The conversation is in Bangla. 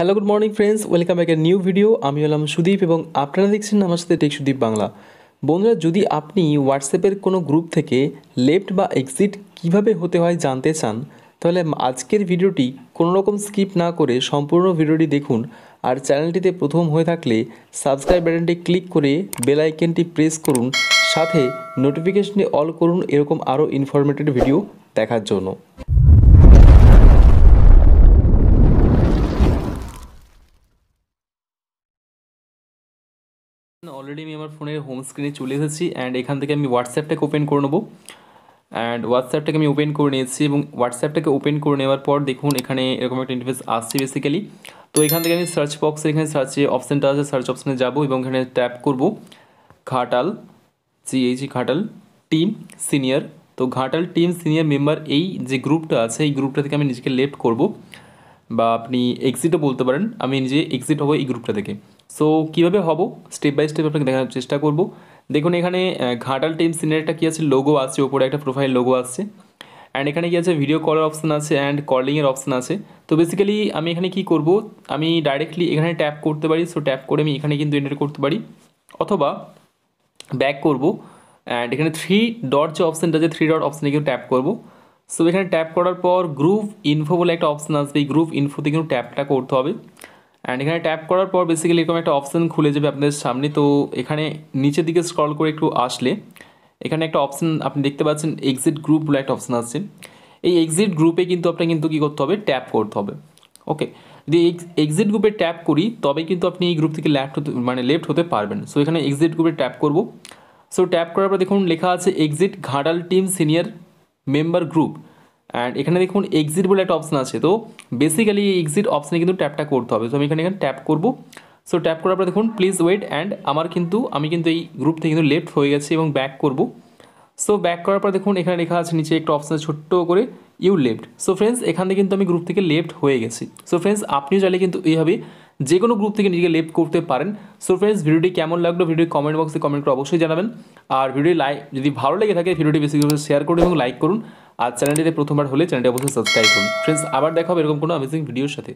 hello good morning friends welcome back new video আমি হলাম সুদীপ এবং আপনারা দেখছেন আমার সাথে টেক সুদীপ বাংলা বন্ধুরা যদি আপনি হোয়াটসঅ্যাপের কোনো গ্রুপ থেকে লেফট বা এক্সিট কিভাবে হতে হয় জানতে চান তাহলে আজকের ভিডিওটি কোনো রকম স্কিপ না করে সম্পূর্ণ ভিডিওটি দেখুন আর চ্যানেলটিতে প্রথম হয়ে থাকলে সাবস্ক্রাইব বাটনটি ক্লিক করে বেল আইকনটি প্রেস করুন সাথে নোটিফিকেশনে অল করুন এরকম আরও ইনফরমেটিভ ভিডিও দেখার জন্য অলরেডি আমি আমার ফোনের হোম স্ক্রিনে চলে এসেছি অ্যান্ড এখান থেকে আমি হোয়াটসঅ্যাপটাকে ওপেন করে নেবো অ্যান্ড হোয়াটসঅ্যাপটাকে আমি ওপেন করে নিয়েছি এবং হোয়াটসঅ্যাপটাকে ওপেন করে নেওয়ার পর দেখুন এখানে এরকম একটা ইন্টারফেস আসছে বেসিক্যালি তো এখান থেকে আমি সার্চ বক্সে এখানে সার্চে অপশানটা আছে সার্চ অপশানে যাব এবং এখানে ট্যাপ করব ঘাটাল জিএইচি ঘাটাল টিম সিনিয়র তো ঘাটাল টিম সিনিয়র মেম্বার এই যে গ্রুপটা আছে এই গ্রুপটা থেকে আমি নিজেকে লেফট করব বা আপনি এক্সিটও বলতে পারেন আমি নিজে এক্সিট হবো এই গ্রুপটা থেকে সো কীভাবে হব স্টেপ বাই স্টেপ আপনাকে দেখার চেষ্টা করব দেখুন এখানে ঘাটাল টিম সিনের একটা কী আছে লোগো আছে ওপরে একটা প্রোফাইল লোগো আসছে অ্যান্ড এখানে কী আছে ভিডিও কলের অপশান আছে অ্যান্ড কলিংয়ের অপশান আছে তো বেসিক্যালি আমি এখানে কি করব আমি ডাইরেক্টলি এখানে ট্যাপ করতে পারি সো ট্যাপ করে আমি এখানে কিন্তু এন্টার করতে পারি অথবা ব্যাক করব অ্যান্ড এখানে থ্রি ডট যে অপশানটা আছে থ্রি ডট অপশানে কিন্তু ট্যাপ করব সো এখানে ট্যাপ করার পর গ্রুপ ইনফো বলে একটা অপশান আসবে এই গ্রুপ ইনফোতে কিন্তু ট্যাপটা করতে হবে অ্যান্ড এখানে ট্যাপ করার পর বেসিক্যালি এরকম একটা অপশান খুলে যাবে আপনাদের সামনে তো এখানে নিচের দিকে স্ক্রল করে একটু আসলে এখানে একটা অপশান আপনি দেখতে পাচ্ছেন এক্সিট গ্রুপ বলে একটা অপশান আসছে এই এক্সিট গ্রুপে কিন্তু আপনার কিন্তু কী করতে হবে ট্যাপ করতে হবে ওকে যদি এক্সিট গ্রুপে ট্যাপ করি তবে কিন্তু আপনি এই গ্রুপ থেকে লেফট হতে মানে লেফট হতে পারবেন সো এখানে এক্সিট গ্রুপে ট্যাপ করব সো ট্যাপ করার পর দেখুন লেখা আছে exit Ghatal team senior member group and এখানে দেখুন এক্সিট বলে একটা অপশান আছে তো বেসিক্যালি এই এক্সিট অপশানে কিন্তু ট্যাপটা করতে হবে তো আমি এখানে এখানে ট্যাপ করবো সো ট্যাপ করার পরে দেখুন প্লিজ ওয়েট অ্যান্ড আমার কিন্তু আমি কিন্তু এই গ্রুপ থেকে কিন্তু লেফট হয়ে গেছে এবং ব্যাক করব সো ব্যাক করার পর দেখুন এখানে লেখা আছে নিচে একটা অপশান ছোট্ট করে ইউ লেফট সো ফ্রেন্ডস এখান থেকে কিন্তু আমি গ্রুপ থেকে লেফট হয়ে গেছি সো ফ্রেন্ডস আপনিও চাইলে কিন্তু এইভাবে যে কোনো গ্রুপ থেকে নিজেকে লেফট করতে পারেন সো ফ্রেন্ডস ভিডিওটি কেমন লাগলো ভিডিও কমেন্ট বক্সে কমেন্ট করে অবশ্যই জানাবেন আর ভিডিও লাইক যদি ভালো লেগে থাকে ভিডিওটি বেশি শেয়ার করুন এবং লাইক করুন আর চ্যানেলটিতে প্রথমবার হলে চ্যানেলটি অবশ্যই সাবস্ক্রাইব করুন ফ্রেন্ডস আবার দেখা হবে এরকম কোনো অ্যামেজিং ভিডিওর সাথে